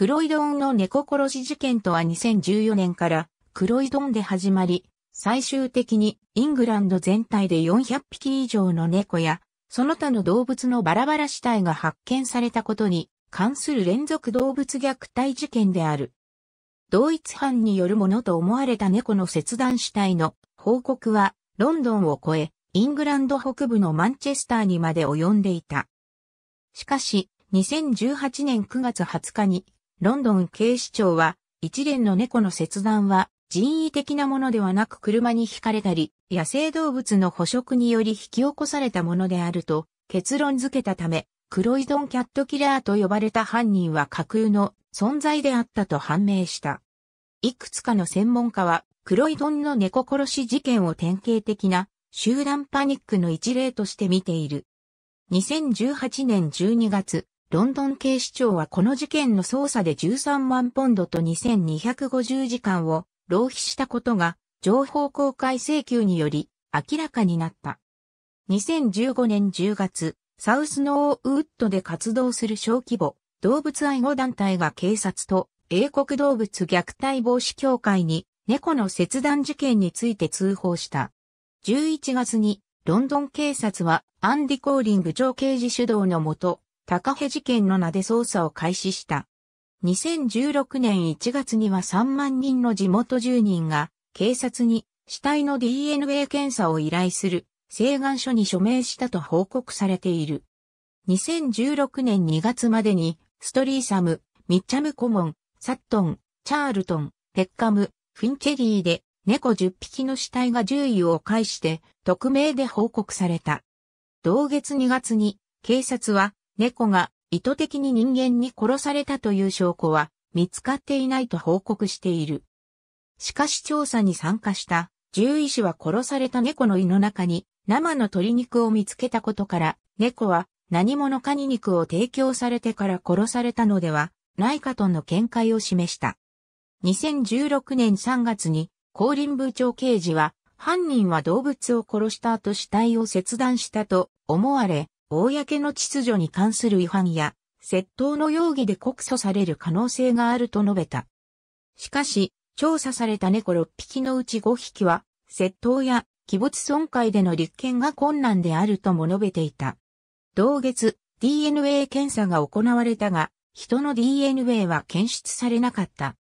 黒井ンの猫殺し事件とは2014年から黒井ンで始まり、最終的にイングランド全体で400匹以上の猫や、その他の動物のバラバラ死体が発見されたことに関する連続動物虐待事件である。同一犯によるものと思われた猫の切断死体の報告はロンドンを越え、イングランド北部のマンチェスターにまで及んでいた。しかし、2018年9月20日にロンドン警視庁は、一連の猫の切断は、人為的なものではなく車に惹かれたり、野生動物の捕食により引き起こされたものであると結論付けたため、クロイドンキャットキラーと呼ばれた犯人は架空の存在であったと判明した。いくつかの専門家は、クロイドンの猫殺し事件を典型的な集団パニックの一例として見ている。2018年12月、ロンドン警視庁はこの事件の捜査で13万ポンドと2250時間を浪費したことが情報公開請求により明らかになった。2015年10月、サウスノーウッドで活動する小規模動物愛護団体が警察と英国動物虐待防止協会に猫の切断事件について通報した。11月にロンドン警察はアンディ・コーリング上刑事主導のもと高辺事件の名で捜査を開始した。2016年1月には3万人の地元住人が警察に死体の DNA 検査を依頼する請願書に署名したと報告されている。2016年2月までにストリーサム、ミッチャムコモン、サットン、チャールトン、ペッカム、フィンチェリーで猫10匹の死体が獣医を介して匿名で報告された。同月2月に警察は猫が意図的に人間に殺されたという証拠は見つかっていないと報告している。しかし調査に参加した獣医師は殺された猫の胃の中に生の鶏肉を見つけたことから猫は何者かに肉を提供されてから殺されたのではないかとの見解を示した。2016年3月に後輪部長刑事は犯人は動物を殺した後死体を切断したと思われ公の秩序に関する違反や、窃盗の容疑で告訴される可能性があると述べた。しかし、調査された猫6匹のうち5匹は、窃盗や器物損壊での立件が困難であるとも述べていた。同月、DNA 検査が行われたが、人の DNA は検出されなかった。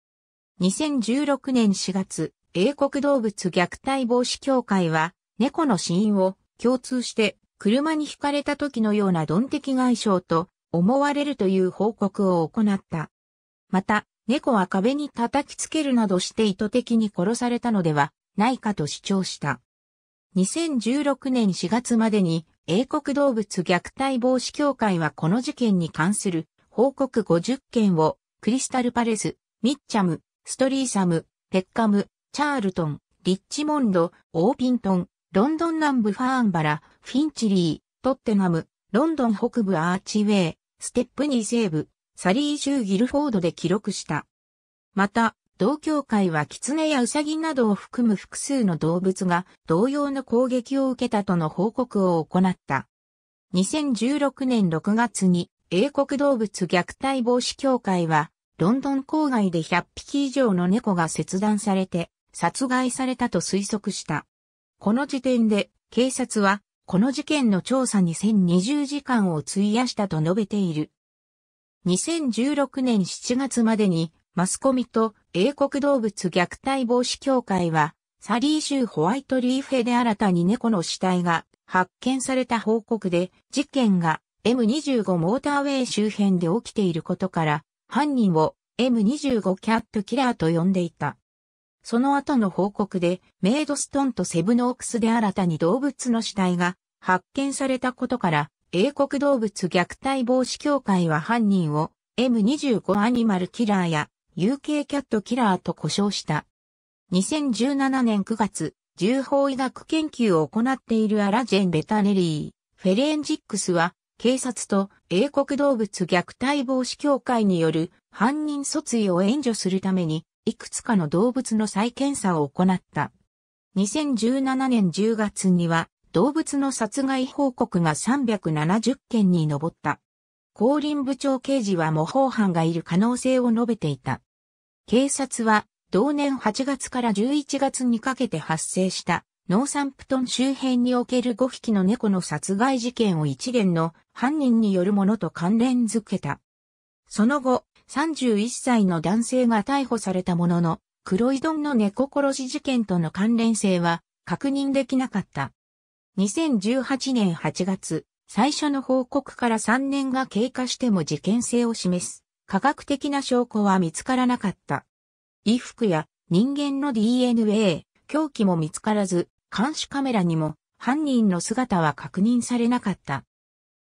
2016年4月、英国動物虐待防止協会は、猫の死因を共通して車に轢かれた時のようなドン的外傷と思われるという報告を行った。また、猫は壁に叩きつけるなどして意図的に殺されたのではないかと主張した。2016年4月までに英国動物虐待防止協会はこの事件に関する報告50件をクリスタルパレス、ミッチャム、ストリーサム、ペッカム、チャールトン、リッチモンド、オーピントン、ロンドン南部ファーンバラ、フィンチリー、トッテナム、ロンドン北部アーチウェイ、ステップニー西部、サリー州ギルフォードで記録した。また、同協会はキツネやウサギなどを含む複数の動物が同様の攻撃を受けたとの報告を行った。2016年6月に英国動物虐待防止協会はロンドン郊外で100匹以上の猫が切断されて殺害されたと推測した。この時点で、警察は、この事件の調査に1020時間を費やしたと述べている。2016年7月までに、マスコミと英国動物虐待防止協会は、サリー州ホワイトリーフェで新たに猫の死体が発見された報告で、事件が M25 モーターウェイ周辺で起きていることから、犯人を M25 キャットキラーと呼んでいた。その後の報告で、メイドストンとセブノークスで新たに動物の死体が発見されたことから、英国動物虐待防止協会は犯人を M25 アニマルキラーや UK キャットキラーと呼称した。2017年9月、重法医学研究を行っているアラジェン・ベタネリー、フェレンジックスは、警察と英国動物虐待防止協会による犯人訴追を援助するためにいくつかの動物の再検査を行った。2017年10月には動物の殺害報告が370件に上った。後輪部長刑事は模倣犯がいる可能性を述べていた。警察は同年8月から11月にかけて発生したノーサンプトン周辺における5匹の猫の殺害事件を一連の犯人によるものと関連づけた。その後、31歳の男性が逮捕されたものの、黒井丼の猫殺し事件との関連性は確認できなかった。2018年8月、最初の報告から3年が経過しても事件性を示す科学的な証拠は見つからなかった。衣服や人間の DNA、凶器も見つからず、監視カメラにも犯人の姿は確認されなかった。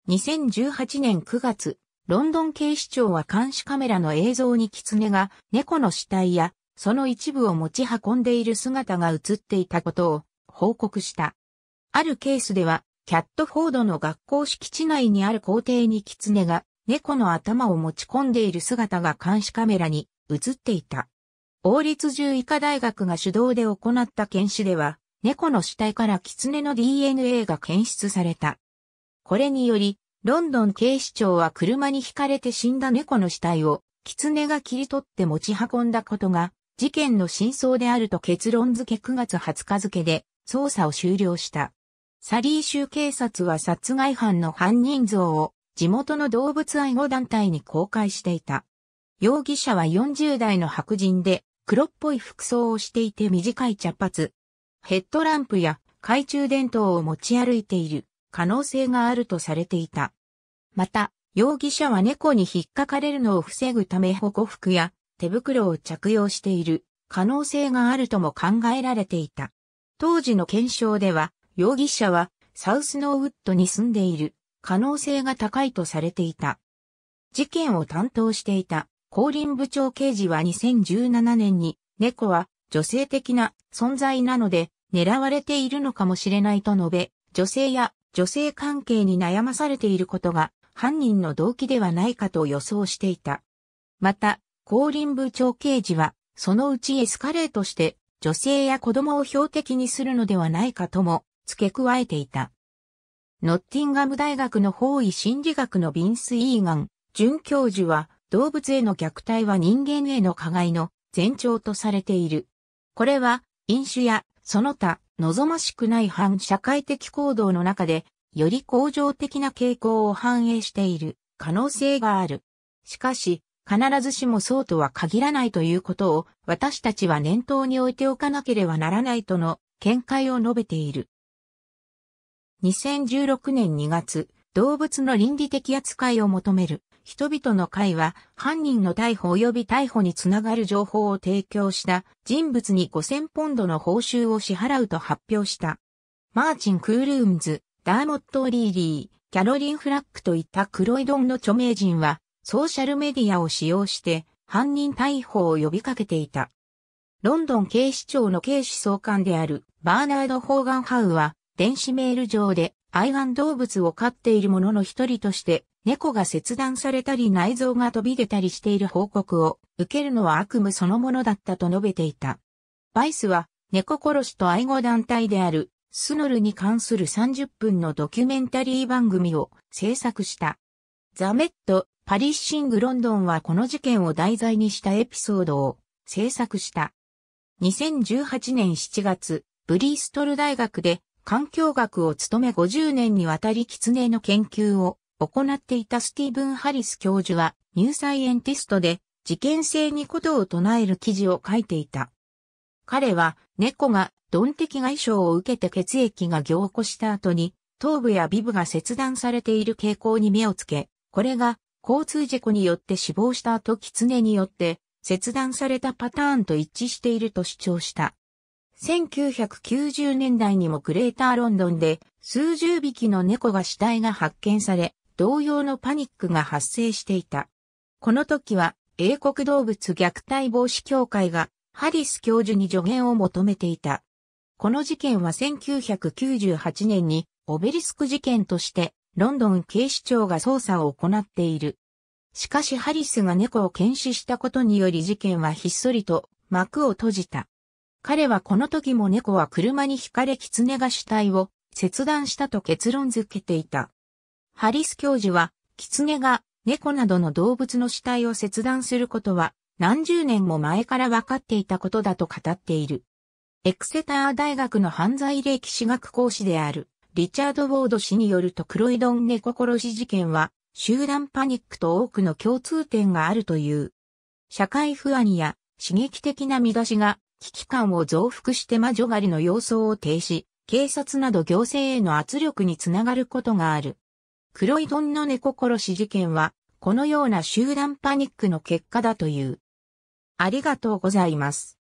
2018年9月、ロンドン警視庁は監視カメラの映像に狐が猫の死体やその一部を持ち運んでいる姿が映っていたことを報告した。あるケースではキャットフォードの学校敷地内にある校庭に狐が猫の頭を持ち込んでいる姿が監視カメラに映っていた。王立獣医科大学が主導で行った検視では、猫の死体から狐の DNA が検出された。これにより、ロンドン警視庁は車にひかれて死んだ猫の死体を、狐が切り取って持ち運んだことが、事件の真相であると結論付け9月20日付で、捜査を終了した。サリー州警察は殺害犯の犯人像を、地元の動物愛護団体に公開していた。容疑者は40代の白人で、黒っぽい服装をしていて短い茶髪。ヘッドランプや懐中電灯を持ち歩いている。可能性があるとされていた。また、容疑者は猫に引っかかれるのを防ぐため保護服や手袋を着用している可能性があるとも考えられていた。当時の検証では、容疑者はサウスノーウッドに住んでいる可能性が高いとされていた。事件を担当していた後輪部長刑事は2017年に猫は女性的な存在なので狙われているのかもしれないと述べ、女性や女性関係に悩まされていることが犯人の動機ではないかと予想していた。また、後輪部長刑事は、そのうちエスカレートして、女性や子供を標的にするのではないかとも付け加えていた。ノッティンガム大学の法医心理学のビンス・イーガン、准教授は、動物への虐待は人間への加害の前兆とされている。これは、飲酒やその他望ましくない反社会的行動の中で、より向上的な傾向を反映している可能性がある。しかし、必ずしもそうとは限らないということを私たちは念頭に置いておかなければならないとの見解を述べている。2016年2月、動物の倫理的扱いを求める人々の会は犯人の逮捕及び逮捕につながる情報を提供した人物に5000ポンドの報酬を支払うと発表した。マーチン・クールームズ、ダーモット・リーリー、キャロリン・フラックといった黒いドンの著名人はソーシャルメディアを使用して犯人逮捕を呼びかけていた。ロンドン警視庁の警視総監であるバーナード・ホーガンハウは電子メール上で愛玩動物を飼っている者の一人として猫が切断されたり内臓が飛び出たりしている報告を受けるのは悪夢そのものだったと述べていた。バイスは猫殺しと愛護団体であるスノルに関する30分のドキュメンタリー番組を制作した。ザメット、パリッシングロンドンはこの事件を題材にしたエピソードを制作した。2018年7月、ブリーストル大学で環境学を務め50年にわたり狐の研究を行っていたスティーブン・ハリス教授は、ニューサイエンティストで、事件性にことを唱える記事を書いていた。彼は、猫が、ドン的外傷を受けて血液が凝固した後に、頭部や尾部が切断されている傾向に目をつけ、これが、交通事故によって死亡した後狐によって、切断されたパターンと一致していると主張した。1990年代にもグレーターロンドンで数十匹の猫が死体が発見され、同様のパニックが発生していた。この時は、英国動物虐待防止協会が、ハリス教授に助言を求めていた。この事件は1998年に、オベリスク事件として、ロンドン警視庁が捜査を行っている。しかしハリスが猫を検視したことにより事件はひっそりと幕を閉じた。彼はこの時も猫は車に惹かれ狐が死体を切断したと結論付けていた。ハリス教授は、キツネが猫などの動物の死体を切断することは何十年も前から分かっていたことだと語っている。エクセター大学の犯罪歴史学講師であるリチャード・ウォード氏によるとクロイドン猫殺し事件は集団パニックと多くの共通点があるという。社会不安や刺激的な見出しが危機感を増幅して魔女狩りの様相を停止、警察など行政への圧力につながることがある。黒いドンの猫殺し事件は、このような集団パニックの結果だという。ありがとうございます。